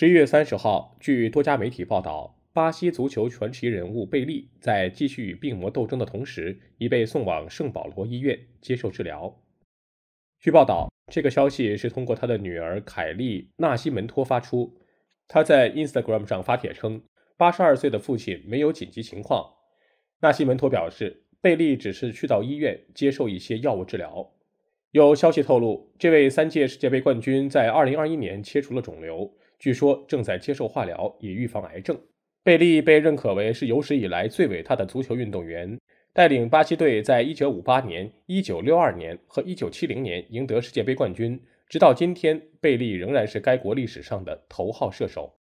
十一月三十号，据多家媒体报道，巴西足球传奇人物贝利在继续与病魔斗争的同时，已被送往圣保罗医院接受治疗。据报道，这个消息是通过他的女儿凯利纳西门托发出。他在 Instagram 上发帖称，八十二岁的父亲没有紧急情况。纳西门托表示，贝利只是去到医院接受一些药物治疗。有消息透露，这位三届世界杯冠军在二零二一年切除了肿瘤。据说正在接受化疗以预防癌症。贝利被认可为是有史以来最伟大的足球运动员，带领巴西队在1958年、1962年和1970年赢得世界杯冠军。直到今天，贝利仍然是该国历史上的头号射手。